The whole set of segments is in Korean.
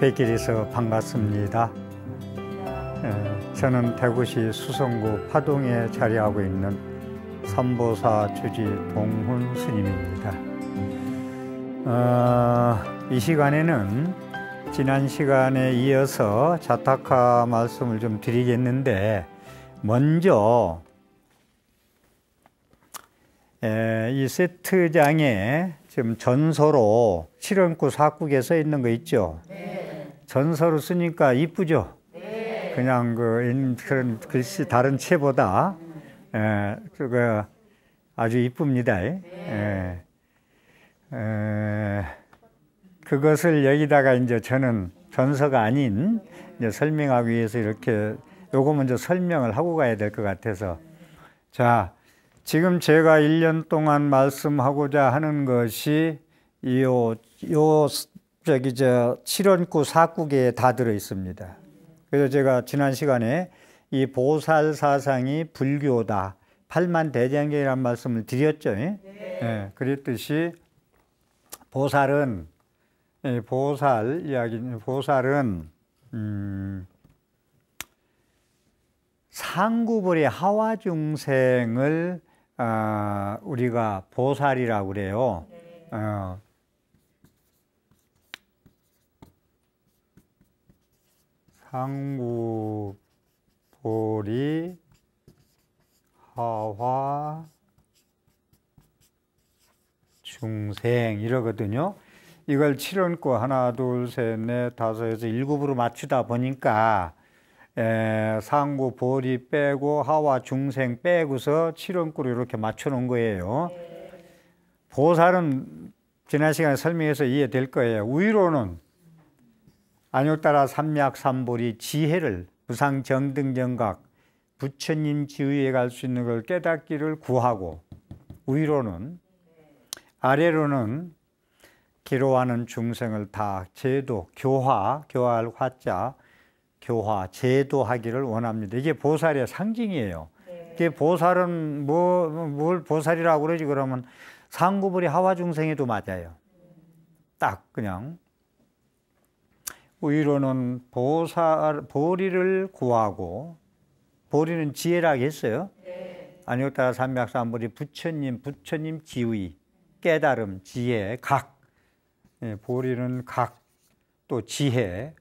백길에서 반갑습니다. 예, 저는 대구시 수성구 파동에 자리하고 있는 삼보사 주지 동훈 스님입니다. 어, 이 시간에는 지난 시간에 이어서 자타카 말씀을 좀 드리겠는데 먼저 예, 이 세트장에 지금 전서로 7원구 4국에 써 있는 거 있죠? 네. 전서로 쓰니까 이쁘죠? 네. 그냥 그 그런 글씨 다른 채보다 에, 예, 그 아주 이쁩니다. 예. 네. 에, 예. 에, 그것을 여기다가 이제 저는 전서가 아닌 이제 설명하기 위해서 이렇게 요거 먼저 설명을 하고 가야 될 것 같아서 자 지금 제가 1년 동안 말씀하고자 하는 것이 요, 요, 저기, 저, 7원구 4국에 다 들어 있습니다. 그래서 제가 지난 시간에 이 보살 사상이 불교다. 팔만 대장경이란 말씀을 드렸죠. 네. 예, 그랬듯이 보살은, 예, 보살 이야기, 보살은, 음, 상구벌의 하와중생을 어, 우리가 보살이라고 그래요. 네. 어, 상구보리 하화 중생 이러거든요. 이걸 7원고 하나 둘셋넷 다섯 여섯 일곱으로 맞추다 보니까 에, 예, 상구 보리 빼고 하와 중생 빼고서 칠원구로 이렇게 맞춰 놓은 거예요. 보살은 지난 시간에 설명해서 이해될 거예요. 위로는 안욕따라 삼약 삼보리 지혜를 부상 정등정각 부처님 지위에 갈 수 있는 걸 깨닫기를 구하고 위로는 아래로는 기로하는 중생을 다 제도 교화 교화할 화자 교화, 제도하기를 원합니다. 이게 보살의 상징이에요. 네. 이게 보살은 뭐, 뭘 보살이라고 그러지 그러면 상구부리 하와 중생에도 맞아요. 딱 그냥 위로는 보살 보리를 구하고 보리는 지혜라고 했어요. 네. 아니었다가 삼맥삼보리 부처님 부처님 지위 깨달음 지혜 각 예, 보리는 각 또 지혜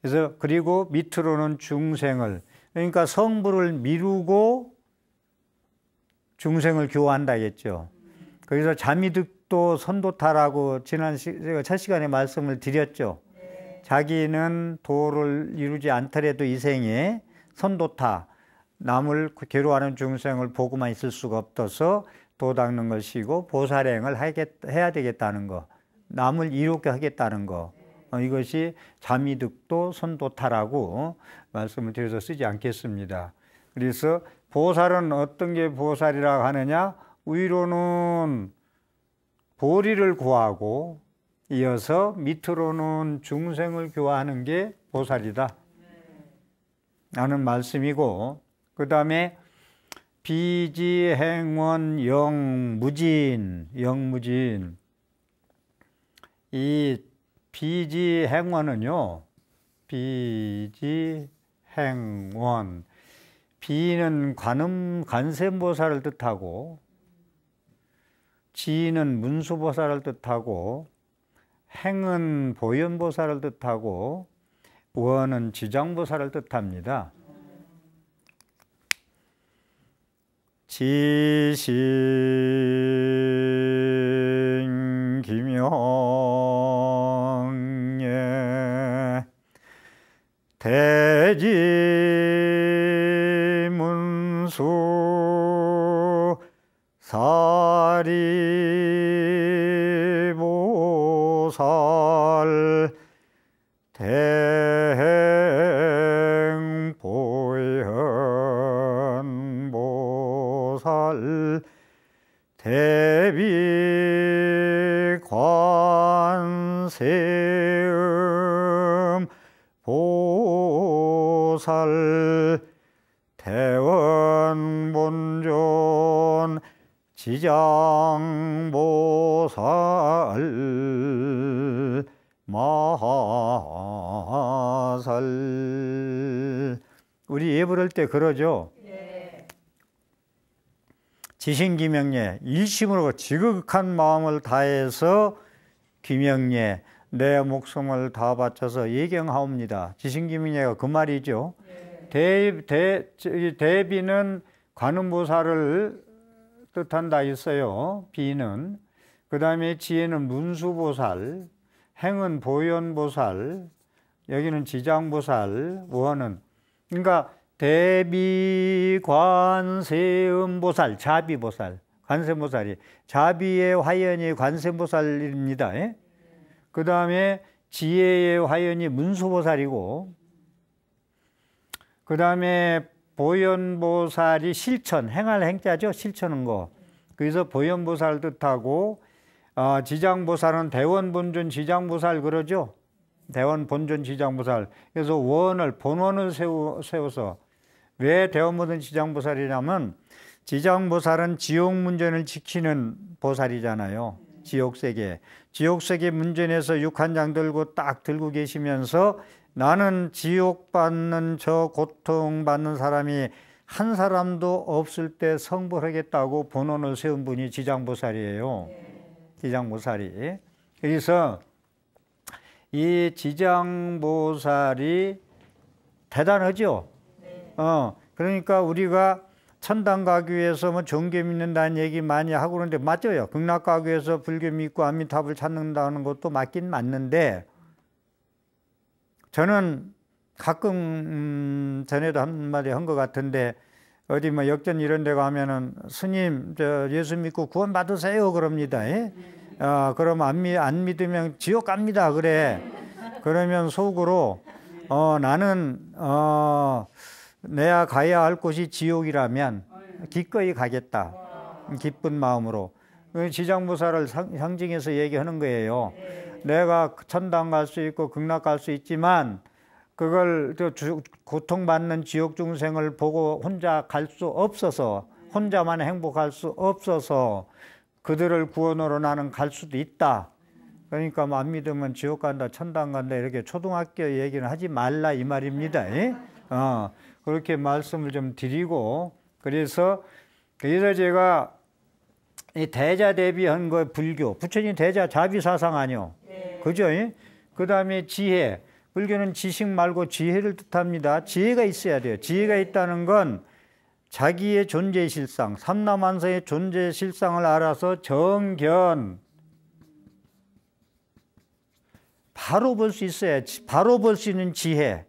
그래서 그리고 밑으로는 중생을 그러니까 성부를 미루고 중생을 교환한다겠죠 거기서 잠이득도 선도타라고 지난 시, 제가 첫 시간에 말씀을 드렸죠. 자기는 도를 이루지 않더라도 이 생에 선도타 남을 괴로워하는 중생을 보고만 있을 수가 없어서 도 닦는 것이고 보살행을 하겠, 해야 되겠다는 거 남을 이롭게 하겠다는 거 어, 이것이 자미득도 손도타라고 말씀을 드려서 쓰지 않겠습니다. 그래서 보살은 어떤 게 보살이라고 하느냐? 위로는 보리를 구하고 이어서 밑으로는 중생을 교화하는 게 보살이다. 라는 말씀이고, 그 다음에 비지, 행원, 영, 무진, 영, 무진. 이 비지 행원은요. 비지 행원. 비는 관음 관세음보살을 뜻하고 지는 문수보살을 뜻하고 행은 보현보살을 뜻하고 원은 지장보살을 뜻합니다. 지시 때 그러죠. 지신 김영예 일심으로 지극한 마음을 다해서 김영예 내 목숨을 다 바쳐서 예경하옵니다. 지신 김영예가 그 말이죠. 대, 대, 대비는 관음보살을 뜻한다 있어요. 비는 그 다음에 지혜는 문수보살, 행은 보현보살, 여기는 지장보살, 원은 그러니까 대비 관세음보살, 자비보살, 관세음보살이 자비의 화연이 관세음보살입니다. 예? 그 다음에 지혜의 화연이 문수보살이고, 그 다음에 보현보살이 실천, 행할 행자죠. 실천은 거. 그래서 보현보살 뜻하고, 어, 지장보살은 대원본존 지장보살 그러죠. 대원 본존 지장보살. 그래서 원을, 본원을 세우, 세워서 왜 대원모든 지장보살이냐면 지장보살은 지옥 문전을 지키는 보살이잖아요. 지옥 세계. 지옥 세계 문전에서 육한장 들고 딱 들고 계시면서 나는 지옥 받는 저 고통 받는 사람이 한 사람도 없을 때 성불하겠다고 본원을 세운 분이 지장보살이에요. 지장보살이. 그래서 이 지장보살이 대단하죠. 어, 그러니까 우리가 천당 가기 위해서 뭐 종교 믿는다는 얘기 많이 하고 그러는데 맞아요. 극락 가기 위해서 불교 믿고 아미탑을 찾는다는 것도 맞긴 맞는데 저는 가끔 음, 전에도 한마디 한 것 같은데 어디 뭐 역전 이런 데 가면은 스님 저 예수 믿고 구원 받으세요 그럽니다. 예? 아, 그럼 안, 믿, 안 믿으면 지옥 갑니다. 그래. 그러면 속으로 어 나는 어 내가 가야 할 곳이 지옥이라면 아, 예. 기꺼이 가겠다. 기쁜 마음으로. 그 지장부사를 상징해서 얘기하는 거예요. 예. 내가 천당 갈 수 있고 극락 갈 수 있지만 그걸 고통받는 지옥 중생을 보고 혼자 갈 수 없어서 혼자만 행복할 수 없어서 그들을 구원으로 나는 갈 수도 있다. 그러니까 뭐안 믿으면 지옥 간다, 천당 간다 이렇게 초등학교 얘기는 하지 말라 이 말입니다. 어. 그렇게 말씀을 좀 드리고 그래서 그래서 제가 이 대자 대비한 거 불교 부처님 대자 자비 사상 아니요 네. 예. 그죠? 그 다음에 지혜 불교는 지식 말고 지혜를 뜻합니다. 지혜가 있어야 돼요. 지혜가 예. 있다는 건 자기의 존재 실상, 삼라만서의 존재 실상을 알아서 정견 바로 볼 수 있어야 지 바로 볼 수 있는 지혜.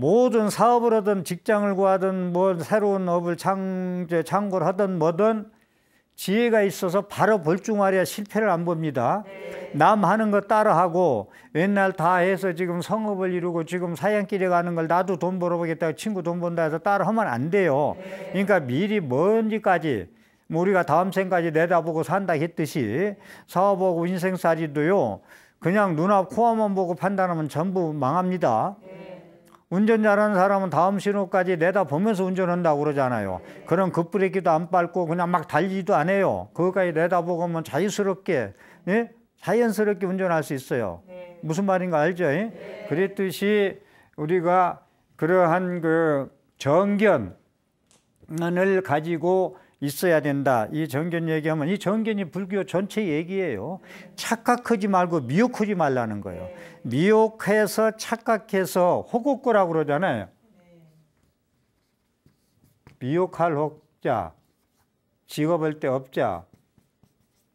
모든 사업을 하든 직장을 구하든 뭐 새로운 업을 창제 창고를 하든 뭐든 지혜가 있어서 바로 볼중아리 실패를 안 봅니다. 네. 남 하는 거 따라하고 옛날 다 해서 지금 성업을 이루고 지금 사양길에 가는 걸 나도 돈 벌어보겠다 친구 돈 번다 해서 따라하면 안 돼요. 네. 그러니까 미리 먼지까지뭐 우리가 다음 생까지 내다보고 산다 했듯이 사업하고 인생살이도요 그냥 눈앞 코앞만 보고 판단하면 전부 망합니다. 네. 운전자라는 사람은 다음 신호까지 내다보면서 운전한다고 그러잖아요. 그런 급브레이크도 안 밟고 그냥 막 달리지도 안 해요. 그것까지 내다보고면 자유스럽게 예? 자연스럽게 운전할 수 있어요. 네. 무슨 말인가 알죠? 예? 네. 그랬듯이 우리가 그러한 그 정견을 가지고 있어야 된다. 이 정견 얘기하면 이 정견이 불교 전체 얘기예요. 착각하지 말고 미혹하지 말라는 거예요. 미혹해서 착각해서 호국거라고 그러잖아요. 미혹할 혹자, 직업을 때 업자,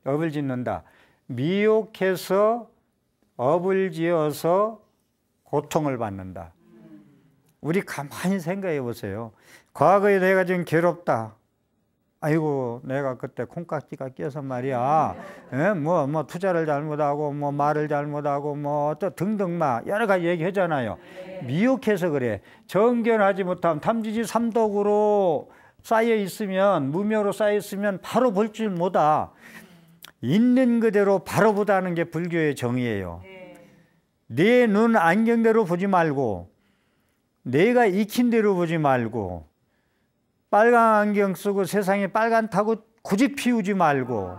업을 짓는다. 미혹해서 업을 지어서 고통을 받는다. 우리 가만히 생각해 보세요. 과거에 내가 지금 괴롭다. 아이고 내가 그때 콩깍지가 끼어서 말이야 뭐뭐 뭐 투자를 잘못하고 뭐 말을 잘못하고 뭐 또 등등 막 여러 가지 얘기하잖아요 미혹해서 그래 정견하지 못함 탐지지 삼독으로 쌓여 있으면 무묘로 쌓여 있으면 바로 볼 줄 못아 있는 그대로 바로 보다는 게 불교의 정의예요 네 눈 안경대로 보지 말고 내가 익힌 대로 보지 말고 빨간 안경 쓰고 세상이 빨간타고 굳이 피우지 말고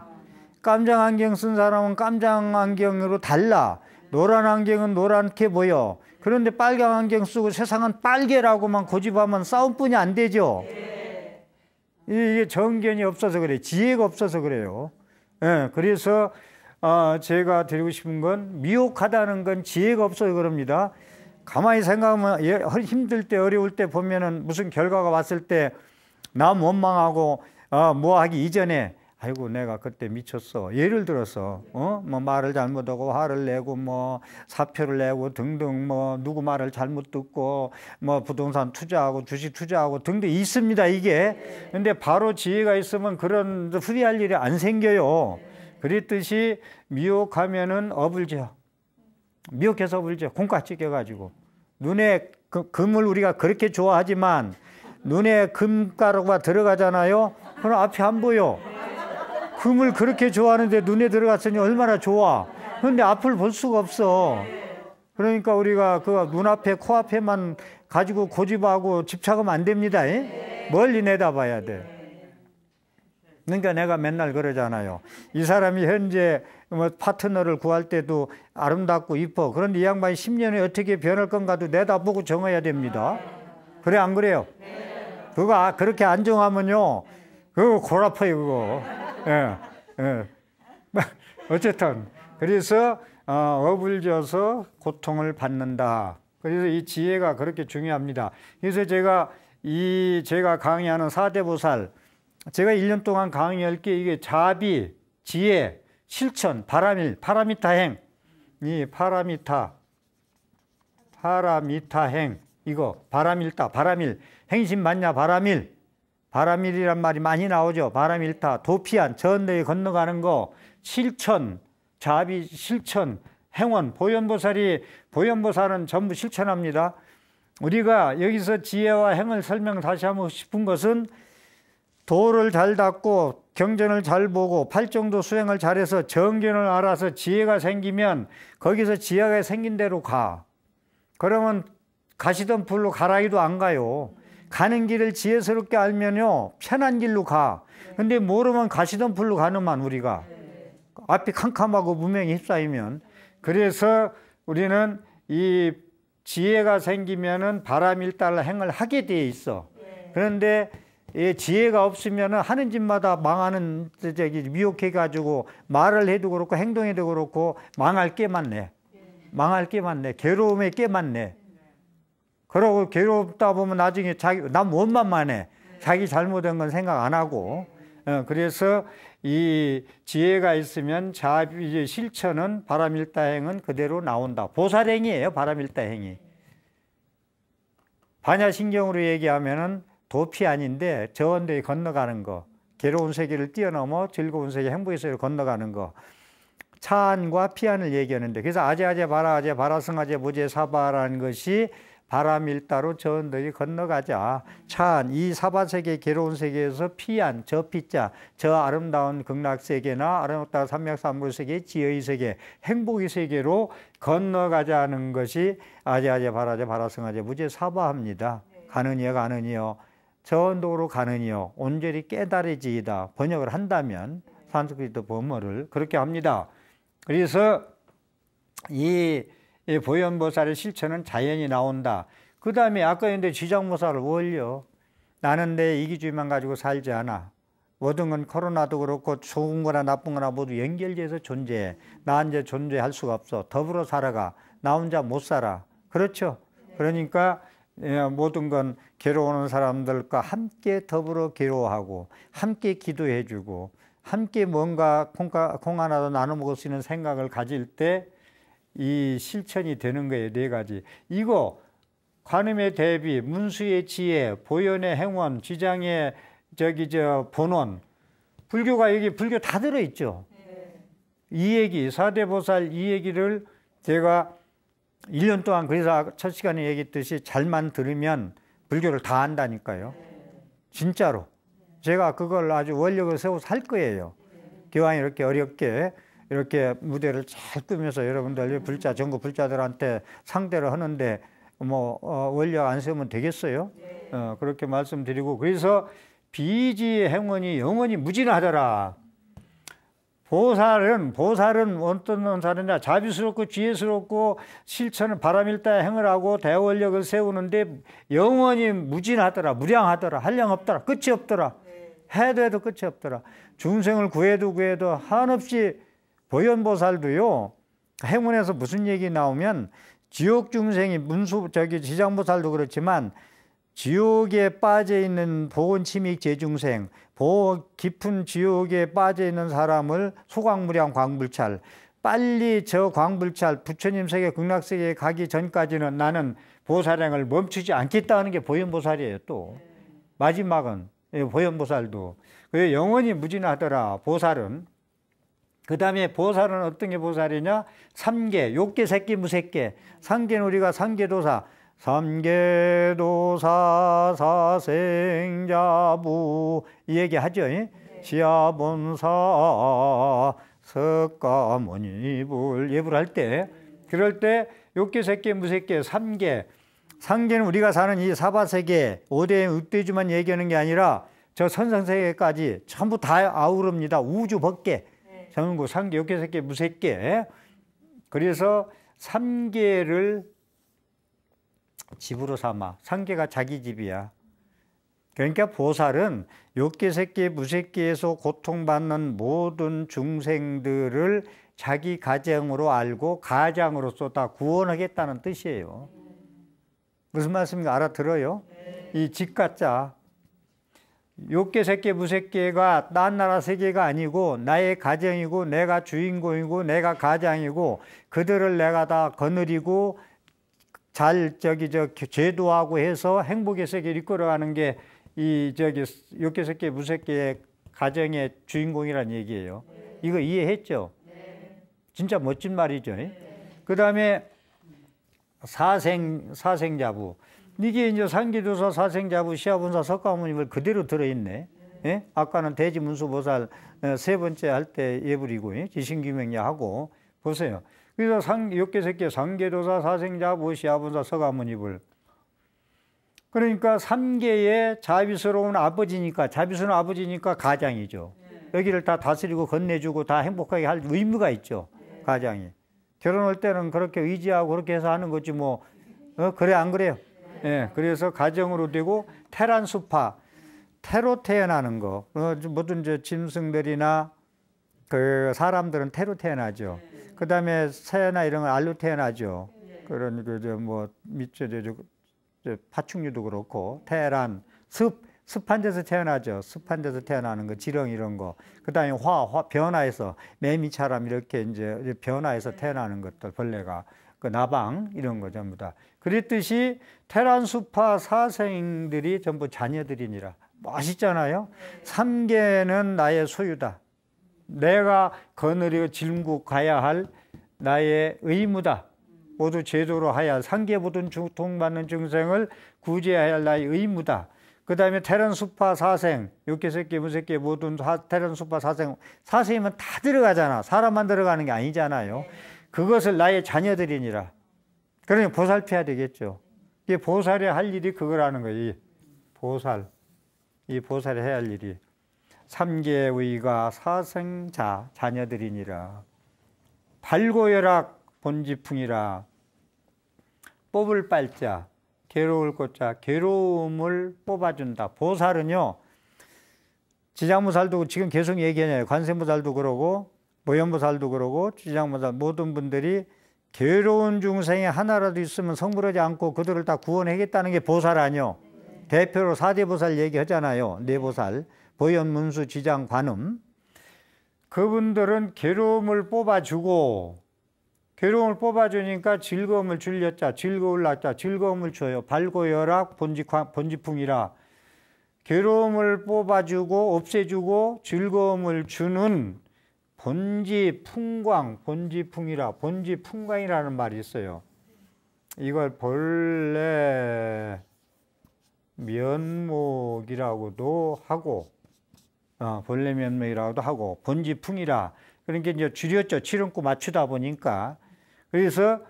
깜장 안경 쓴 사람은 깜장 안경으로 달라. 노란 안경은 노랗게 보여. 그런데 빨간 안경 쓰고 세상은 빨개라고만 고집하면 싸움뿐이 안 되죠. 이게 정견이 없어서 그래. 지혜가 없어서 그래요. 예, 그래서 아, 제가 드리고 싶은 건 미혹하다는 건 지혜가 없어서 그럽니다. 가만히 생각하면 예, 힘들 때 어려울 때 보면은 무슨 결과가 왔을 때남 원망하고 어, 뭐 하기 이전에 아이고 내가 그때 미쳤어. 예를 들어서 어? 뭐 말을 잘못하고 화를 내고 뭐 사표를 내고 등등 뭐 누구 말을 잘못 듣고 뭐 부동산 투자하고 주식 투자하고 등등 있습니다. 이게. 근데 바로 지혜가 있으면 그런 후회할 일이 안 생겨요. 그랬듯이 미혹하면은 어불죠. 미혹해서 업을 지어. 공과 찍혀 가지고 눈에 그, 금을 우리가 그렇게 좋아하지만 눈에 금가루가 들어가잖아요. 그럼 앞이 안 보여. 금을 그렇게 좋아하는데 눈에 들어갔으니 얼마나 좋아. 그런데 앞을 볼 수가 없어. 그러니까 우리가 그 눈앞에 코앞에만 가지고 고집하고 집착하면 안 됩니다. 멀리 내다봐야 돼. 그러니까 내가 맨날 그러잖아요. 이 사람이 현재 뭐 파트너를 구할 때도 아름답고 이뻐. 그런데 이 양반이 10년에 어떻게 변할 건가도 내다보고 정해야 됩니다. 그래 안 그래요? 그거 아, 그렇게 안정하면요. 그거 골아파요, 그거. 예, 예. 어쨌든, 그래서 어, 어불져서 고통을 받는다. 그래서 이 지혜가 그렇게 중요합니다. 그래서 제가 이 제가 강의하는 사대보살 제가 1년 동안 강의할 게 이게 자비, 지혜, 실천, 바람일, 파라미타 행. 이 파라미타 파라미타 행. 이거 바람일타, 바람일, 행심 맞냐 바람일, 바람일이란 말이 많이 나오죠. 바람일타, 도피한 전대에 건너가는 거, 실천, 자비, 실천, 행원, 보현보살이, 보현보살은 전부 실천합니다. 우리가 여기서 지혜와 행을 설명 다시 하고 싶은 것은 도를 잘 닦고 경전을 잘 보고 팔정도 수행을 잘해서 정견을 알아서 지혜가 생기면 거기서 지혜가 생긴 대로 가. 그러면 가시던 불로 가라이도 안 가요. 가는 길을 지혜스럽게 알면요 편한 길로 가. 근데 모르면 가시던 불로 가는만 우리가 앞이 캄캄하고 무명이 휩싸이면 그래서 우리는 이 지혜가 생기면은 바람일달라 행을 하게 돼 있어. 그런데 이 지혜가 없으면은 하는 짓마다 망하는 저기 미혹해 가지고 말을 해도 그렇고 행동해도 그렇고 망할 게 많네. 망할 게 많네. 괴로움에 게 많네. 그러고 괴롭다 보면 나중에 자기 난 원만만 해. 네. 자기 잘못된건 생각 안 하고. 네. 어, 그래서 이 지혜가 있으면 자 이제 실천은 바람일다 행은 그대로 나온다. 보살행이에요. 바람일다 행이. 반야신경으로 얘기하면은 도피 아닌데 저원도에 건너가는 거. 괴로운 세계를 뛰어넘어 즐거운 세계 행복의 세계로 건너가는 거. 차안과 피안을 얘기하는데 그래서 아재 아재 바라 아재 바라승 아재 무죄 사바라는 것이 바람일따로 저언덕이 건너가자 찬 이 사바세계 괴로운 세계에서 피한 저 피자 저 아름다운 극락세계나 아름답다 삼맥삼물 세계 지의 세계 행복의 세계로 건너가자는 것이 아재아재바라재바라승아재무죄 사바합니다 가느니여 가느니여 저언덕으로 가느니여 온전히 깨달이지이다 번역을 한다면 산스크리트 범어를 그렇게 합니다 그래서 이 예, 보현보살의 실천은 자연이 나온다. 그 다음에 아까 했는데 지장보살을 올려. 나는 내 이기주의만 가지고 살지 않아. 모든 건 코로나도 그렇고 좋은 거나 나쁜 거나 모두 연결돼서 존재해. 나 이제 존재할 수가 없어. 더불어 살아가. 나 혼자 못 살아. 그렇죠? 그러니까 예, 모든 건 괴로우는 사람들과 함께 더불어 괴로워하고 함께 기도해주고 함께 뭔가 콩 하나도 나눠 먹을 수 있는 생각을 가질 때이 실천이 되는 거예요. 네 가지. 이거 관음의 대비, 문수의 지혜, 보현의 행원, 지장의 저기 저 본원. 불교가 여기 불교 다 들어 있죠. 이 얘기 사대보살 이 얘기를 제가 1년 동안 그래서 첫 시간에 얘기했듯이 잘만 들으면 불교를 다 안다니까요. 진짜로. 제가 그걸 아주 원력을 세워서 할 거예요. 기왕 이렇게 어렵게 이렇게 무대를 잘꾸면서 여러분들 불자 전국 불자들한테 상대를 하는데 뭐 어, 원력 안 세우면 되겠어요? 어, 그렇게 말씀드리고 그래서 비지 행원이 영원히 무진하더라. 보살은 보살은 어떤 사람이냐 자비스럽고 지혜스럽고 실천을 바람일다 행을 하고 대원력을 세우는데 영원히 무진하더라 무량하더라 한량 없더라 끝이 없더라 해도 해도 끝이 없더라 중생을 구해도 구해도 한없이 보현보살도요 행운에서 무슨 얘기 나오면 지옥 중생이 문수 저기 지장보살도 그렇지만 지옥에 빠져 있는 보건침익 재중생 보 깊은 지옥에 빠져 있는 사람을 소광무량 광불찰 빨리 저 광불찰 부처님 세계 극락 세계에 가기 전까지는 나는 보살행을 멈추지 않겠다는 게 보현보살이에요 또 마지막은 예, 보현보살도 그 영원히 무진하더라 보살은 그 다음에 보살은 어떤 게 보살이냐? 삼계, 욕계, 새끼, 무새끼 삼계는 우리가 삼계도사. 삼계도사 사생자부 이 얘기하죠. 네. 시아본사 석가모니불 예불 할때 그럴 때 욕계, 새끼, 무새끼 삼계 삼계는 우리가 사는 이 사바세계 오대 육대주만 얘기하는 게 아니라 저 선상세계까지 전부 다 아우릅니다. 우주 벗계 전구 상계, 세계 무색계. 그래서 3개를 집으로 삼아. 3개가 자기 집이야. 그러니까 보살은 욕계세계 무색계에서 고통받는 모든 중생들을 자기 가정으로 알고 가장으로서 다 구원하겠다는 뜻이에요. 무슨 말씀인가 알아들어요? 이 집가짜 욕계 새끼 무새끼가 딴 나라 세계가 아니고 나의 가정이고 내가 주인공이고 내가 가장이고 그들을 내가 다 거느리고 잘 저기 저 제도하고 해서 행복의 세계를 이끌어가는 게 이 저기 욕계 새끼 무새끼의 가정의 주인공이란 얘기예요. 이거 이해했죠? 진짜 멋진 말이죠. 그다음에 사생 사생자부 이게 이제 산기조사 사생자부, 시아분사, 석가모님을 그대로 들어있네. 예? 아까는 대지문수보살 어, 세 번째 할 때 예불이고 예? 지신규명야하고 보세요. 그래서 상, 욕계새끼 상계도사, 사생자부, 시아분사, 석가모님을 그러니까 삼계의 자비스러운 아버지니까 자비스러운 아버지니까 가장이죠. 여기를 다 다스리고 건네주고 다 행복하게 할 의무가 있죠. 가장이. 결혼할 때는 그렇게 의지하고 그렇게 해서 하는 거지 뭐 어, 그래 안 그래요? 예, 그래서 가정으로 되고 테란 수파, 테로 태어나는 거. 어, 모든 이제 짐승들이나 그 사람들은 테로 태어나죠. 그 다음에 새나 이런 건 알로 태어나죠. 그런 그저뭐 밑에 저, 저 파충류도 그렇고 테란 습 습한 데서 태어나죠. 습한 데서 태어나는 거, 지렁 이런 거. 그다음에 화, 화 변화해서 매미처럼 이렇게 이제 변화해서 태어나는 것들 벌레가 그 나방 이런 거 전부 다. 그랬듯이 테란 수파 사생들이 전부 자녀들이니라. 멋있잖아요. 네. 삼계는 나의 소유다. 내가 거느리고 짊고 가야 할 나의 의무다. 모두 제도로 하야 할 상계보든 주통받는 중생을 구제해야 할 나의 의무다. 그 다음에 테란 수파 사생, 육개새끼 무새끼 모든 테란 수파 사생, 사생이면 다 들어가잖아. 사람만 들어가는 게 아니잖아요. 네. 그것을 나의 자녀들이니라. 그러니 보살펴야 되겠죠. 이 보살이 할 일이 그거라는 거예요. 보살. 이 보살이 해야 할 일이. 삼계의가 사생자 자녀들이니라. 발고열악 본지풍이라. 뽑을 빨자, 괴로울 꽃자, 괴로움을 뽑아준다. 보살은요, 지자무살도 지금 계속 얘기하냐 관세무살도 그러고, 모현보살도 그러고 지장보살 모든 분들이 괴로운 중생이 하나라도 있으면 성불하지 않고 그들을 다 구원하겠다는 게 보살 아니요. 네. 대표로 사대보살 얘기하잖아요. 네보살, 보현, 문수, 지장, 관음. 그분들은 괴로움을 뽑아주고 괴로움을 뽑아주니까 즐거움을 줄였자 즐거움을 낳자 즐거움을 줘요. 발고 열악 본지풍이라 괴로움을 뽑아주고 없애주고 즐거움을 주는 본지 풍광, 본지 풍이라, 본지 풍광이라는 말이 있어요. 이걸 본래 면목이라고도 하고, 어, 본래 면목이라고도 하고, 본지 풍이라. 그러니까 이제 줄였죠. 치름구 맞추다 보니까. 그래서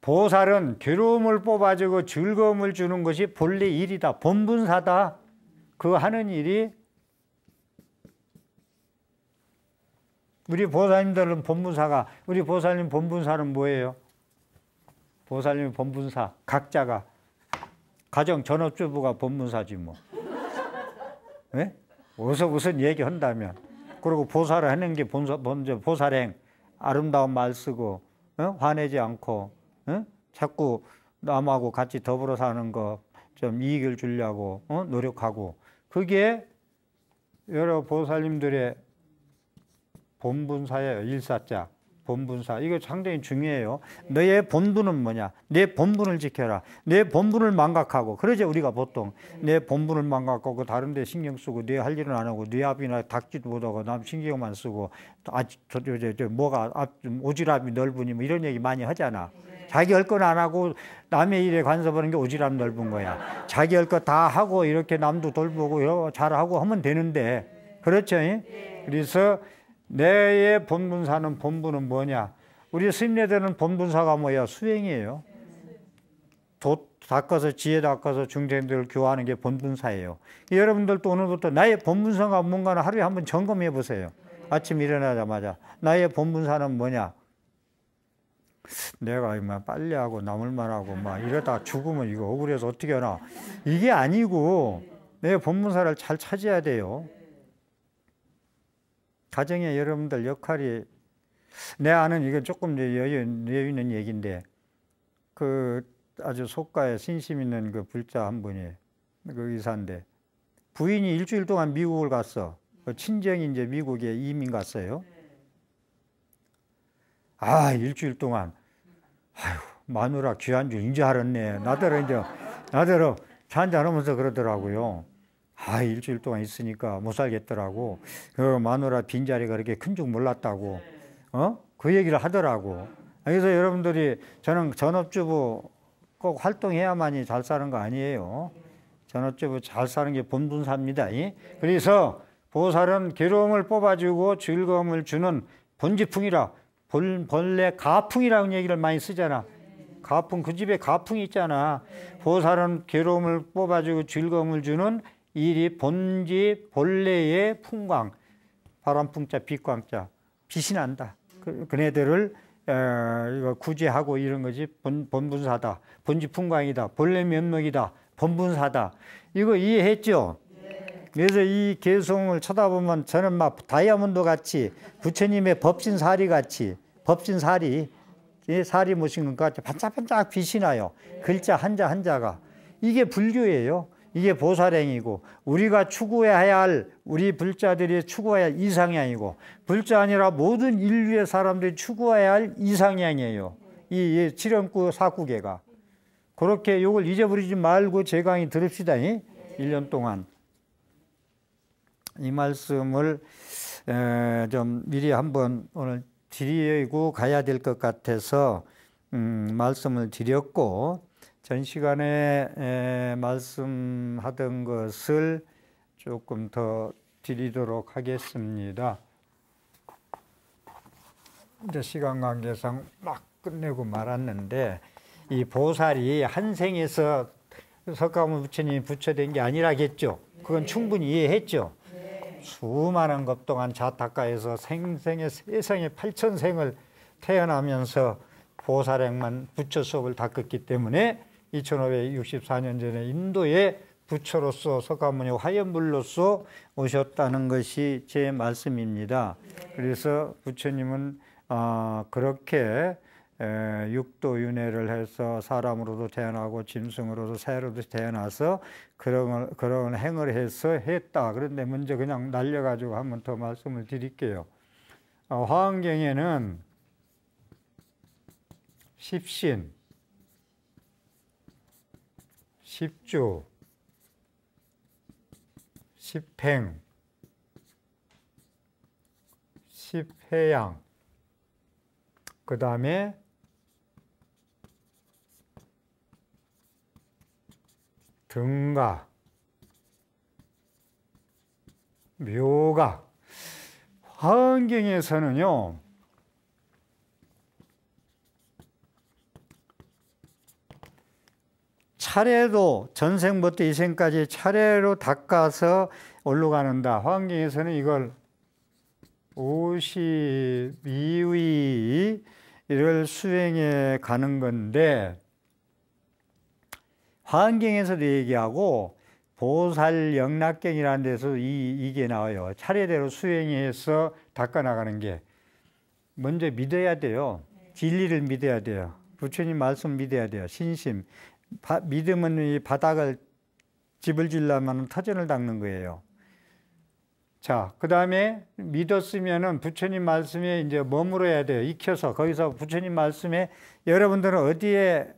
보살은 괴로움을 뽑아주고 즐거움을 주는 것이 본래 일이다. 본분사다. 그 하는 일이 우리 보살님들은 본분사가 우리 보살님 본분사는 뭐예요? 보살님 본분사 각자가 가정 전업주부가 본분사지 뭐. 네? 어서 무슨 얘기한다면 그리고 보살을 하는 게 본사, 먼저 보살행 아름다운 말 쓰고 어? 화내지 않고 어? 자꾸 남하고 같이 더불어 사는 거 좀 이익을 주려고 어? 노력하고 그게 여러 보살님들의 본분사예요. 일사자. 본분사. 이거 상당히 중요해요. 너의 본분은 뭐냐? 내 본분을 지켜라. 내 본분을 망각하고. 그러지 우리가 보통 내 본분을 망각하고 그 다른 데 신경 쓰고 내 할 일은 안 하고 내 앞이나 닥지도 못하고 남 신경만 쓰고 아, 저, 저, 저, 저 뭐가 앞, 아, 오지랖이 넓으니 뭐 이런 얘기 많이 하잖아. 자기 할 건 안 하고 남의 일에 간섭하는 게 오지랖 넓은 거야. 자기 할 거 다 하고 이렇게 남도 돌보고 잘하고 하면 되는데. 그렇죠? 그래서 내의 본분사는 본분은 뭐냐? 우리 스님네들은 본분사가 뭐야? 수행이에요. 도 닦아서 지혜 닦아서 중생들 교화하는 게 본분사예요. 여러분들도 오늘부터 나의 본분사가 뭔가는 하루에 한번 점검해 보세요. 아침 일어나자마자 나의 본분사는 뭐냐? 내가 막 빨리 하고 남을만 하고 막 이러다 죽으면 이거 억울해서 어떻게 하나? 이게 아니고 내 본분사를 잘 찾아야 돼요. 가정의 여러분들 역할이 내 아는 이게 조금 여유, 여유 있는 얘기인데 그 아주 속가에 신심 있는 그 불자 한 분이 그 의사인데 부인이 일주일 동안 미국을 갔어. 그 친정이 이제 미국에 이민 갔어요. 아 일주일 동안 아휴 마누라 귀한 줄 인제 알았네. 나더러 이제 나더러 잔잔하면서 그러더라고요. 아, 일주일 동안 있으니까 못 살겠더라고. 그 마누라 빈자리가 그렇게 큰 줄 몰랐다고. 네. 어? 그 얘기를 하더라고. 그래서 여러분들이 저는 전업주부 꼭 활동해야만이 잘 사는 거 아니에요. 전업주부 잘 사는 게 본분사입니다. 그래서 보살은 괴로움을 뽑아주고 즐거움을 주는 본지풍이라 본, 본래 가풍이라는 얘기를 많이 쓰잖아. 가풍 그 집에 가풍이 있잖아. 보살은 괴로움을 뽑아주고 즐거움을 주는 일이 본지 본래의 풍광 바람풍자 빛광자 빛이 난다. 그, 그네들을 어, 구제하고 이런 거지 본, 본분사다 본지 풍광이다 본래 면목이다 본분사다 이거 이해했죠? 네. 그래서 이 개성을 쳐다보면 저는 막 다이아몬드 같이 부처님의 법신사리 같이 법신사리 이 예, 사리 모신 것 같이 반짝반짝 빛이 나요 네. 글자 한자 한자가 이게 불교예요 이게 보살행이고 우리가 추구해야 할 우리 불자들이 추구해야 할 이상향이고 불자 아니라 모든 인류의 사람들이 추구해야 할 이상향이에요. 이, 칠연구 사구계가 그렇게 이걸 잊어버리지 말고 제 강의 들읍시다. 이 1년 동안 이 말씀을 좀 미리 한번 오늘 드리고 가야 될 것 같아서 음, 말씀을 드렸고 전 시간에 말씀하던 것을 조금 더 드리도록 하겠습니다. 이제 시간 관계상 막 끝내고 말았는데 이 보살이 한 생에서 석가모 부처님이 부처된 게 아니라겠죠. 그건 충분히 이해했죠. 수많은 것 동안 자타가에서 생생의 세상에 8천 생을 태어나면서 보살행만 부처 수업을 닦았기 때문에 2564년 전에 인도의 부처로서 석가모니 화염불로서 오셨다는 것이 제 말씀입니다. 그래서 부처님은 어, 그렇게 육도윤회를 해서 사람으로도 태어나고 짐승으로도 새로도 태어나서 그런 그런 행을 해서 했다. 그런데 먼저 그냥 날려가지고 한 번 더 말씀을 드릴게요. 어, 화엄경에는 십신 십주, 십행, 십해양, 그 다음에 등가, 묘가, 화원경에서는요, 차례도 전생부터 이생까지 차례로 닦아서 올라가는다. 화경에서는 이걸 52위를 수행해 가는 건데 화경에서도 얘기하고 보살 영락경이라는 데서 이, 이게 나와요. 차례대로 수행해서 닦아나가는 게 먼저 믿어야 돼요. 진리를 믿어야 돼요. 부처님 말씀 믿어야 돼요. 신심. 바, 믿음은 이 바닥을 집을 질려면 터전을 닦는 거예요. 자, 그 다음에 믿었으면은 부처님 말씀에 이제 머물어야 돼요. 익혀서 거기서 부처님 말씀에 여러분들은 어디에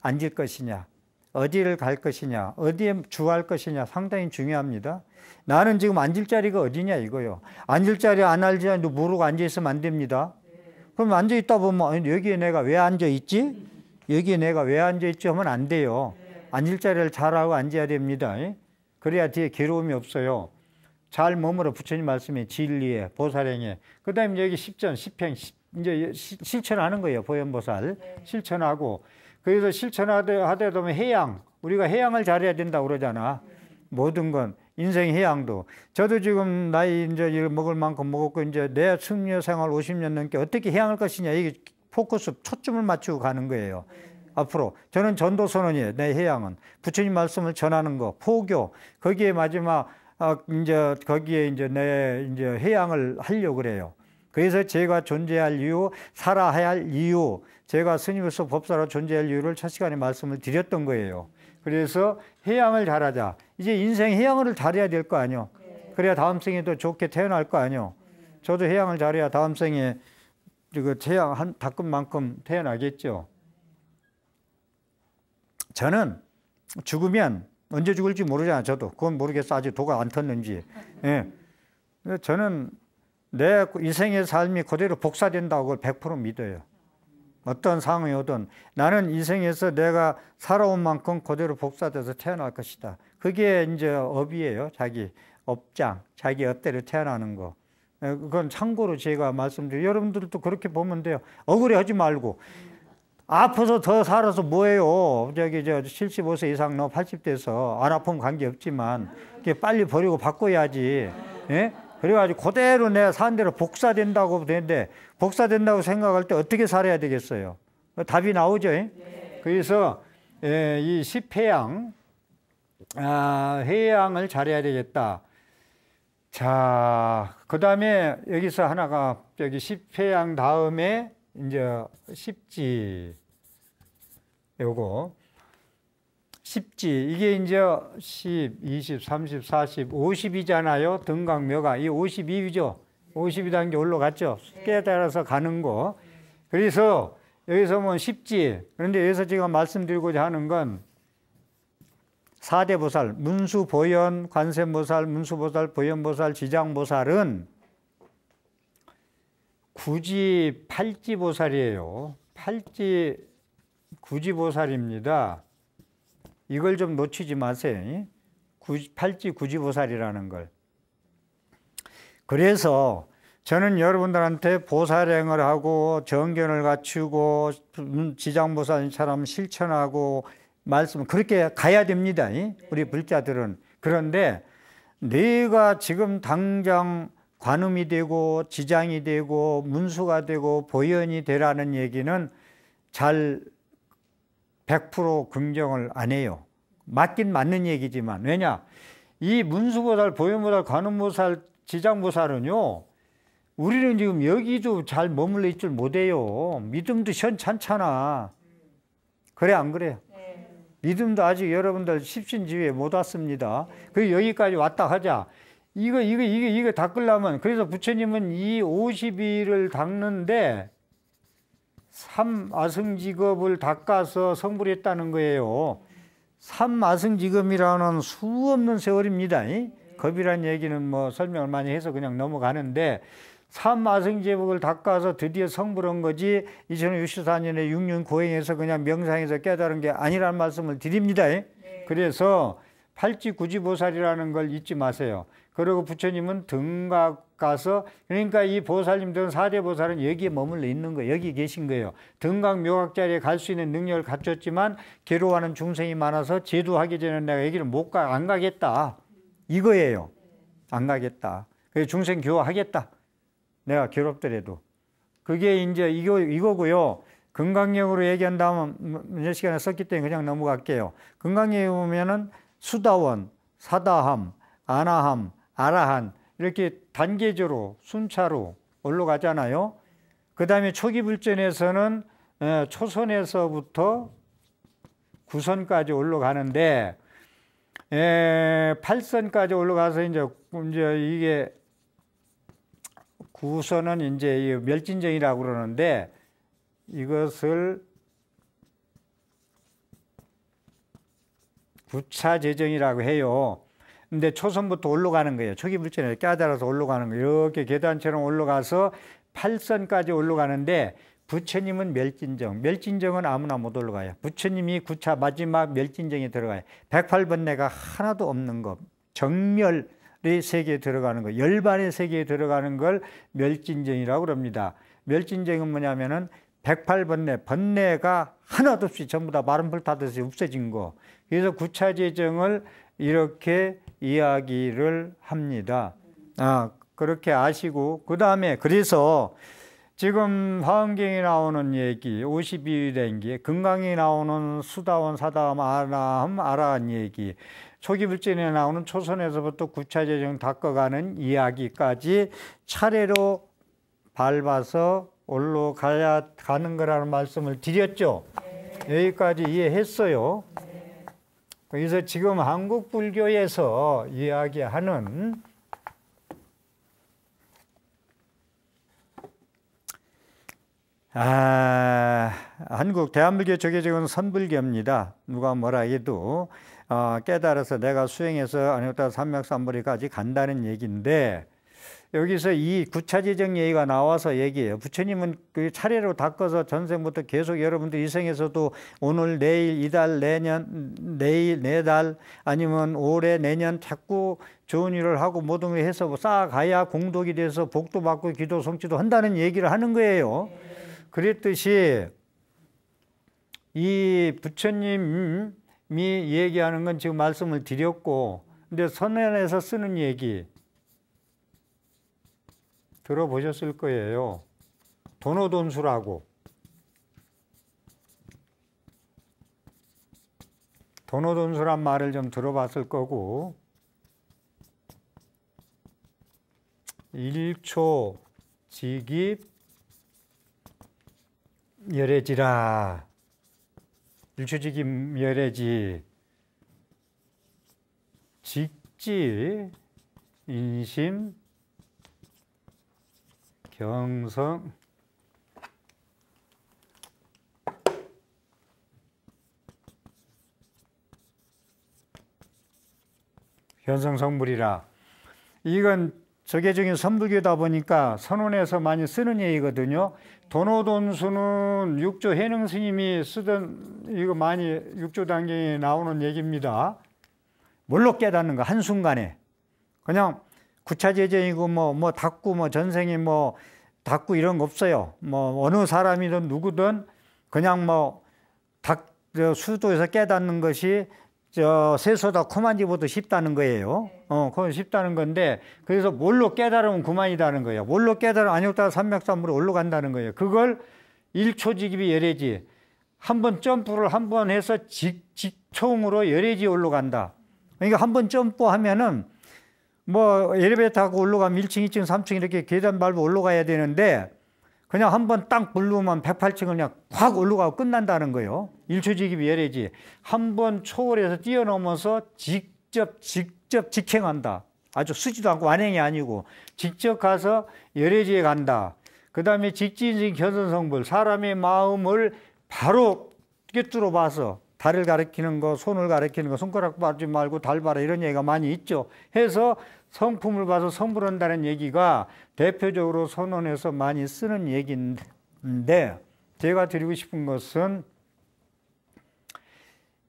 앉을 것이냐, 어디를 갈 것이냐, 어디에 주할 것이냐 상당히 중요합니다. 나는 지금 앉을 자리가 어디냐 이거요. 앉을 자리 안 앉을 자리도 모르고 앉아 있으면 안 됩니다. 그럼 앉아 있다 보면 여기에 내가 왜 앉아 있지? 여기 에 내가 왜 앉아있지 하면 안 돼요. 앉을 자리를 잘하고 앉아야 됩니다. 그래야 뒤에 괴로움이 없어요. 잘 몸으로 부처님 말씀에 진리에 보살행에 그 다음에 여기 십전 십행 이제 실천하는 거예요 보현보살 실천하고 그래서 실천하다 보면 해양 우리가 해양을 잘해야 된다 그러잖아 모든 건 인생 해양도 저도 지금 나이 이제 먹을 만큼 먹었고 이제 내 숙녀 생활 50년 넘게 어떻게 해양할 것이냐 이게 포커스 초점을 맞추고 가는 거예요. 앞으로 저는 전도 선언이에요. 내 해양은 부처님 말씀을 전하는 거, 포교 거기에 마지막 아, 이제 거기에 이제 내 이제 해양을 하려고 그래요. 그래서 제가 존재할 이유, 살아야 할 이유, 제가 스님으로서 법사로 존재할 이유를 첫 시간에 말씀을 드렸던 거예요. 그래서 해양을 잘하자. 이제 인생 해양을 잘해야 될 거 아니요. 그래야 다음 생에도 좋게 태어날 거 아니요. 저도 해양을 잘해야 다음 생에 그 재앙 한 닦은 만큼 태어나겠죠. 저는 죽으면 언제 죽을지 모르잖아 저도 그건 모르겠어. 아직 도가 안 텄는지. 예. 저는 내 인생의 삶이 그대로 복사된다고 100% 믿어요. 어떤 상황이 오든 나는 인생에서 내가 살아온 만큼 그대로 복사돼서 태어날 것이다. 그게 이제 업이에요. 자기 업장, 자기 업대로 태어나는 거. 예, 그건 참고로 제가 말씀드려요. 여러분들도 그렇게 보면 돼요. 억울해하지 말고. 아파서 더 살아서 뭐해요? 저기 저 75세 이상 너 80대에서 안아프 관계없지만 빨리 버리고 바꿔야지. 예? 그래가지고 그대로 내산 대로 복사된다고 되는데 복사된다고 생각할 때 어떻게 살아야 되겠어요? 답이 나오죠. 예? 그래서 예, 이 십해양 아, 해양을 잘해야 되겠다. 자, 그 다음에 여기서 하나가 여기 10회양 다음에 이제 10지 요거 10지 이게 이제 10, 20, 30, 40, 50이잖아요. 등강묘가 이 52이죠. 50이 단계 올라갔죠. 네. 깨달아서 가는 거. 그래서 여기서 뭐 10지 그런데 여기서 제가 말씀드리고자 하는 건 4대 보살, 문수 보현, 관세 보살, 문수 보살, 보현 보살, 지장 보살은 굳이 팔찌 보살이에요. 팔찌 굳이 보살입니다. 이걸 좀 놓치지 마세요. 팔찌 굳이 보살이라는 걸. 그래서 저는 여러분들한테 보살행을 하고 정견을 갖추고 음, 지장보살처럼 실천하고 말씀 그렇게 가야 됩니다. 우리 불자들은 그런데 내가 지금 당장 관음이 되고 지장이 되고 문수가 되고 보현이 되라는 얘기는 잘 100% 긍정을 안 해요. 맞긴 맞는 얘기지만 왜냐 이 문수보살, 보현보살, 관음보살, 지장보살은요 우리는 지금 여기도 잘 머물러 있질 못해요. 믿음도 현찮잖아. 그래 안 그래요? 믿음도 아직 여러분들 십신지위에 못 왔습니다. 그 여기까지 왔다 하자. 이거 이거 이거 이거 닦으려면 그래서 부처님은 이 50일을 닦는데 삼아승직업을 닦아서 성불했다는 거예요. 삼아승직업이라는 수 없는 세월입니다. 겁이란 얘기는 뭐 설명을 많이 해서 그냥 넘어가는데 산마승 제복을 닦아서 드디어 성불한 거지 2064년에 6년 고행해서 그냥 명상에서 깨달은 게 아니란 말씀을 드립니다. 예? 네. 그래서 팔찌 구지보살이라는 걸 잊지 마세요. 그리고 부처님은 등각 가서 그러니까 이 보살님들은 사대 보살은 여기에 머물러 있는 거예요. 여기 계신 거예요. 등각 묘각 자리에 갈 수 있는 능력을 갖췄지만 괴로워하는 중생이 많아서 제도하기 전에 내가 여기를 못 가 안 가겠다. 이거예요. 안 가겠다. 그래서 중생 교화하겠다. 내가 괴롭더라도. 그게 이제 이거, 이거고요. 건강력으로 얘기한다면 몇 시간에 썼기 때문에 그냥 넘어갈게요. 건강력에 보면은 수다원, 사다함, 아나함, 아라한 이렇게 단계적으로 순차로 올라가잖아요. 그 다음에 초기 불전에서는 어, 초선에서부터 구선까지 올라가는데 8선까지 올라가서 이제 이제 이게 구서는 이제 멸진정이라고 그러는데 이것을 구차 재정이라고 해요. 근데 초선부터 올라가는 거예요. 초기 물질에 깨달아서 올라가는 거예요. 이렇게 계단처럼 올라가서 8선까지 올라가는데 부처님은 멸진정. 멸진정은 아무나 못 올라가요. 부처님이 구차 마지막 멸진정에 들어가요. 108번뇌가 하나도 없는 것. 정멸. 세계에 들어가는 거, 열반의 세계에 들어가는 걸 멸진쟁이라고 그럽니다. 멸진쟁은 뭐냐면은 108번뇌, 번뇌가 하나도 없이 전부 다 마른불 타듯이 없어진 거. 그래서 구차재정을 이렇게 이야기를 합니다. 아, 그렇게 아시고, 그 다음에, 그래서 지금 화엄경이 나오는 얘기, 5 2일된 게, 금강이 나오는 수다원, 사다함, 아라함, 아라한 얘기, 초기불전에 나오는 초선에서부터 구차재정 닦아가는 이야기까지 차례로 밟아서 올라가야 가는 거라는 말씀을 드렸죠. 네. 여기까지 이해했어요. 네. 그래서 지금 한국 불교에서 이야기하는 아, 한국 대한불교 조계적은 선불교입니다. 누가 뭐라 해도 아, 깨달아서 내가 수행해서 아니었다 삼맥삼보리까지 간다는 얘기인데 여기서 이 구차지정 얘기가 나와서 얘기해요. 부처님은 그 차례로 닦아서 전생부터 계속 여러분들 이 생에서도 오늘 내일 이달 내년 내일 내달 아니면 올해 내년 자꾸 좋은 일을 하고 모든 걸 해서 뭐 쌓아가야 공덕이 돼서 복도 받고 기도 성취도 한다는 얘기를 하는 거예요. 그랬듯이 이 부처님 말씀이 얘기하는 건 지금 말씀을 드렸고 근데 선언에서 쓰는 얘기 들어보셨을 거예요. 도노돈수라고 도노돈수란 말을 좀 들어봤을 거고 1초 지기 열애지라 일초직임 열애지 직지 인심 경성 현성 성불이라 이건 적계적인 선불교다 보니까 선원에서 많이 쓰는 예이거든요. 도노돈수는 육조 해능 스님이 쓰던 이거 많이 육조 단경에 나오는 얘기입니다. 뭘로 깨닫는가 한순간에 그냥 구차제정이고뭐뭐 뭐 닦고 뭐전생에뭐 닦고 이런 거 없어요. 뭐 어느 사람이든 누구든 그냥 뭐 닭, 수도에서 깨닫는 것이 저 세수다 코만 집어도 쉽다는 거예요. 네. 어, 그건 쉽다는 건데 그래서 뭘로 깨달으면 그만이다는 거예요. 뭘로 깨달으면 니었다 삼맥삼으로 올라간다는 거예요. 그걸 일초지기비 열애지 한 번 점프를 한 번 해서 직, 총으로 열애지 올라간다. 그러니까 한 번 점프하면은 뭐 엘리베이터 타고 올라가면 1층, 2층, 3층 이렇게 계단 밟고 올라가야 되는데 그냥 한 번 딱 누르면 108층을 그냥 확 올라가고 끝난다는 거예요. 일초지기입 예례지. 한 번 초월해서 뛰어넘어서 직접 직접 직행한다. 아주 쓰지도 않고 완행이 아니고 직접 가서 열애지에 간다. 그 다음에 직진식 견선성불 사람의 마음을 바로 꿰뚫어 봐서 달을 가리키는 거, 손을 가리키는 거, 손가락 밟지 말고 달 봐라 이런 얘기가 많이 있죠. 해서 성품을 봐서 선물한다는 얘기가 대표적으로 선언해서 많이 쓰는 얘기인데 제가 드리고 싶은 것은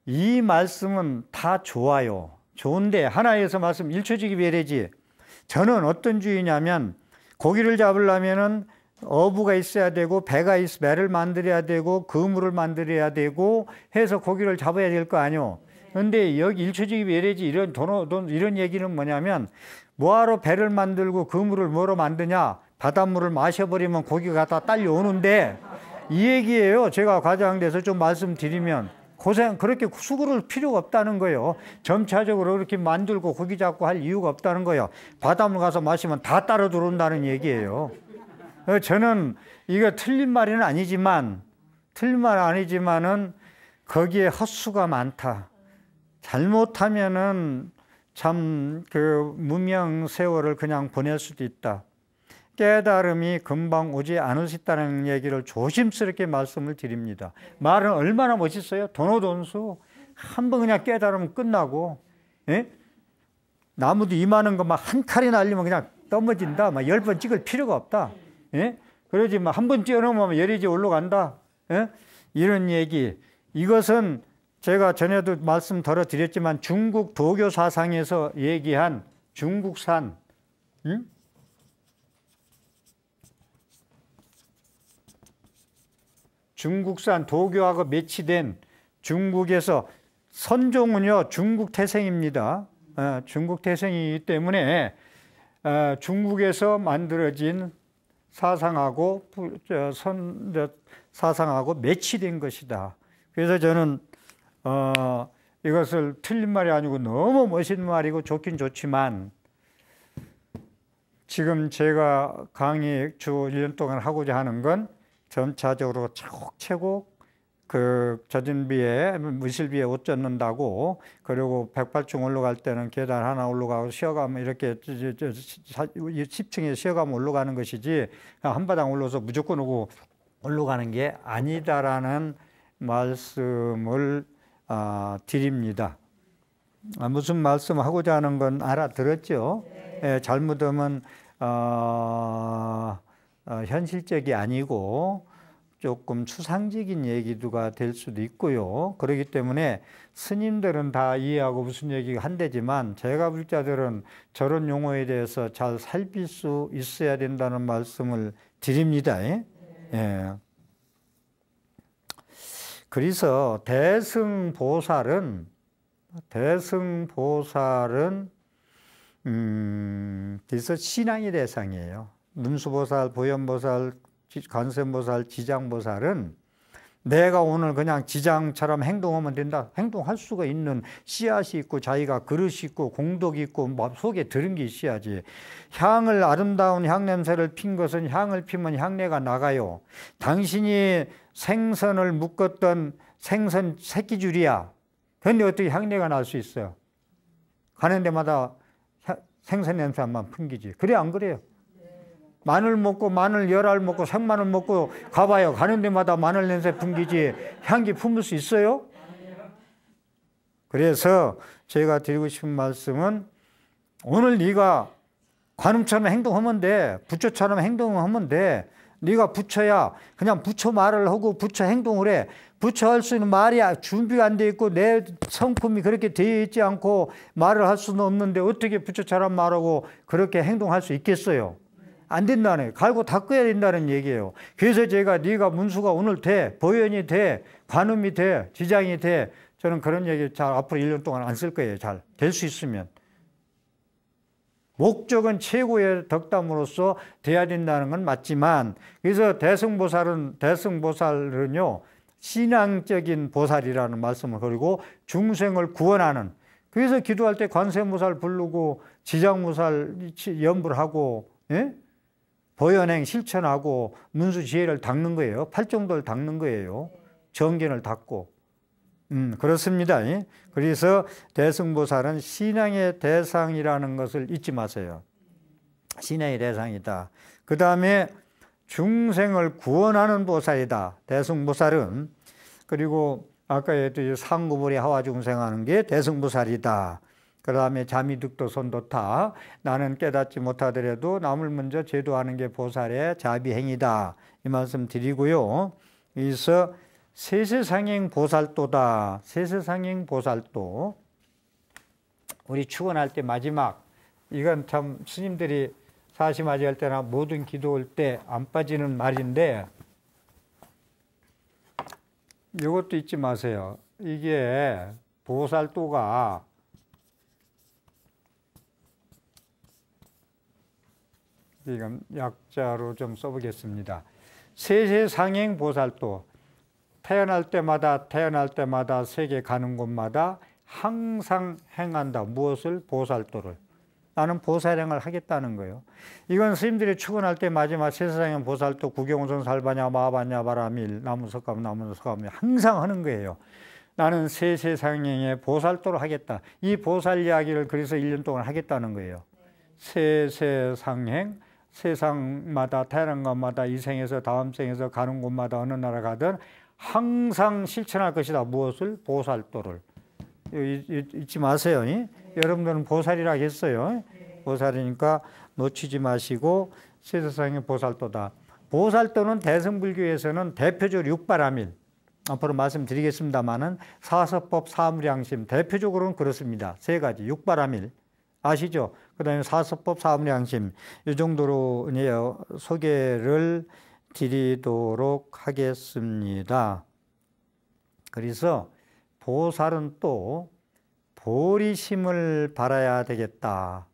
이 말씀은 다 좋아요. 좋은데 하나에서 말씀 일초직이 배려지. 저는 어떤 주의냐면 고기를 잡으려면은 어부가 있어야 되고 배가 있 배를 만들어야 되고 그물을 만들어야 되고 해서 고기를 잡아야 될 거 아니요. 근데 여기 일초직입 외래지 이런 돈, 돈, 이런 얘기는 뭐냐면 뭐하러 배를 만들고 그물을 뭐로 만드냐 바닷물을 마셔버리면 고기가 다 딸려오는데 이 얘기예요 제가 과장돼서 좀 말씀드리면 고생 그렇게 수그를 필요가 없다는 거예요 점차적으로 그렇게 만들고 고기 잡고 할 이유가 없다는 거예요 바닷물 가서 마시면 다 따라 들어온다는 얘기예요 어, 저는 이거 틀린 말은 아니지만 틀린 말 아니지만은 거기에 헛수가 많다 잘못하면은 참그 무명 세월을 그냥 보낼 수도 있다. 깨달음이 금방 오지 않을 수 있다는 얘기를 조심스럽게 말씀을 드립니다. 말은 얼마나 멋있어요? 도노돈수. 한 번 그냥 깨달음 끝나고, 예? 나무도 이만한 것만 한 칼이 날리면 그냥 넘어진다. 막 열 번 찍을 필요가 없다. 예? 그러지, 막 한번 찍어놓으면 열이 지 올라간다. 예? 이런 얘기. 이것은 제가 전에도 말씀 덜어드렸지만 중국 도교 사상에서 얘기한 중국산 응? 중국산 도교하고 매치된 중국에서 선종은요 중국 태생입니다. 어, 중국 태생이기 때문에 어, 중국에서 만들어진 사상하고 선 사상하고 매치된 것이다. 그래서 저는 어, 이것을 틀린 말이 아니고 너무 멋있는 말이고 좋긴 좋지만 지금 제가 강의 주 1년 동안 하고자 하는 건전차적으로 차곡차곡 그 젖은비에 무실비에 옷 젖는다고 그리고 백0 8층 올라갈 때는 계단 하나 올라가고 쉬어가면 이렇게 10층에 쉬어가면 올라가는 것이지 한바닥 올라서 무조건 오고 올라가는 게 아니다라는 말씀을 아, 드립니다. 아, 무슨 말씀하고자 하는 건 알아들었죠? 예, 잘못하면 어, 어, 현실적이 아니고 조금 추상적인 얘기가 될 수도 있고요. 그렇기 때문에 스님들은 다 이해하고 무슨 얘기가 한대지만 제가 불자들은 저런 용어에 대해서 잘 살필 수 있어야 된다는 말씀을 드립니다. 예. 예. 그래서 대승보살은 대승보살은 음, 그래서 신앙의 대상이에요. 문수보살, 보현보살, 관세보살, 지장보살은 내가 오늘 그냥 지장처럼 행동하면 된다. 행동할 수가 있는 씨앗이 있고 자기가 그릇이 있고 공덕이 있고 속에 들은 게있어야 향을 아름다운 향 냄새를 핀 것은 향을 피면 향내가 나가요. 당신이 생선을 묶었던 생선 새끼줄이야. 그런데 어떻게 향내가 날 수 있어요? 가는 데마다 생선 냄새만 풍기지. 그래 안 그래요? 마늘 먹고 마늘 열알 먹고 생마늘 먹고 가봐요. 가는 데마다 마늘 냄새 풍기지 향기 품을 수 있어요? 그래서 저가 드리고 싶은 말씀은 오늘 네가 관음처럼 행동하면 돼. 부처처럼 행동하면 돼. 네가 부처야. 그냥 부처 말을 하고 부처 행동을 해. 부처 할 수 있는 말이 준비가 안 돼 있고 내 성품이 그렇게 되어 있지 않고 말을 할 수는 없는데 어떻게 부처처럼 말하고 그렇게 행동할 수 있겠어요? 안 된다네. 갈고 닦아야 된다는 얘기예요. 그래서 제가 네가 문수가 오늘 돼. 보현이 돼. 관음이 돼. 지장이 돼. 저는 그런 얘기 잘 앞으로 1년 동안 안 쓸 거예요. 잘. 될 수 있으면. 목적은 최고의 덕담으로서 돼야 된다는 건 맞지만 그래서 대승보살은 대승보살은요 신앙적인 보살이라는 말씀을 그리고 중생을 구원하는 그래서 기도할 때 관세무살 부르고 지장무살 염불하고 예? 보현행 실천하고 문수지혜를 닦는 거예요 팔정도를 닦는 거예요 정견을 닦고 음, 그렇습니다. 예? 그래서 대승보살은 신앙의 대상이라는 것을 잊지 마세요. 신앙의 대상이다. 그 다음에 중생을 구원하는 보살이다. 대승보살은 그리고 아까 얘기했듯이 상구불이 하와 중생하는 게 대승보살이다. 그 다음에 잠이 득도 손도타 나는 깨닫지 못하더라도 남을 먼저 제도하는 게 보살의 자비행위다. 이 말씀 드리고요. 그래서 세세상행 보살도다. 세세상행 보살도. 우리 축원할 때 마지막 이건 참 스님들이 사시마지할 때나 모든 기도 올 때 안 빠지는 말인데 이것도 잊지 마세요. 이게 보살도가 지금 약자로 좀 써보겠습니다. 세세상행 보살도 태어날 때마다 태어날 때마다 세계 가는 곳마다 항상 행한다. 무엇을? 보살도를. 나는 보살행을 하겠다는 거예요. 이건 스님들이 출근할때 마지막 세상에 보살도 구경선 살바냐 마바냐 바라밀 나무석감 나무석감 항상 하는 거예요. 나는 새 세상에 보살도를 하겠다. 이 보살 이야기를 그래서 1년 동안 하겠다는 거예요. 새 세상행 세상마다 태어난 것마다 이 생에서 다음 생에서 가는 곳마다 어느 나라 가든 항상 실천할 것이다. 무엇을? 보살도를. 잊지 마세요. 네. 여러분들은 보살이라 했어요. 네. 보살이니까 놓치지 마시고 세상의 보살도다. 보살도는 대승불교에서는 대표적으로 육바라밀. 앞으로 말씀드리겠습니다만은 사서법 사물양심 대표적으로는 그렇습니다. 세 가지 육바라밀 아시죠? 그다음에 사서법 사물양심 이 정도로 소개를 드리도록 하겠습니다. 그래서 보살은 또 보리심을 바라야 되겠다.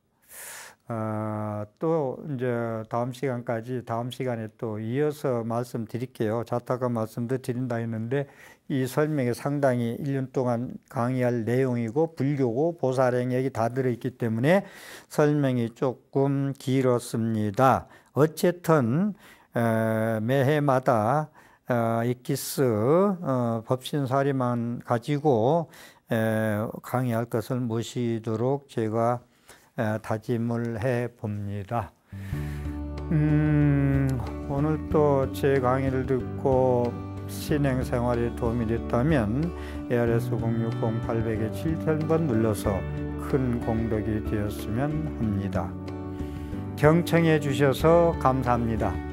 어, 또 이제 다음 시간까지 다음 시간에 또 이어서 말씀드릴게요. 자타가 말씀도 드린다 했는데 이 설명이 상당히 1년 동안 강의할 내용이고 불교고 보살행 얘기 다 들어있기 때문에 설명이 조금 길었습니다. 어쨌든 에, 매해마다 어, 이키스 어, 법신사리만 가지고 에, 강의할 것을 모시도록 제가 에, 다짐을 해 봅니다. 음, 오늘 또 제 강의를 듣고 신행 생활에 도움이 됐다면 ARS 060800에 7,000번 눌러서 큰 공덕이 되었으면 합니다. 경청해 주셔서 감사합니다.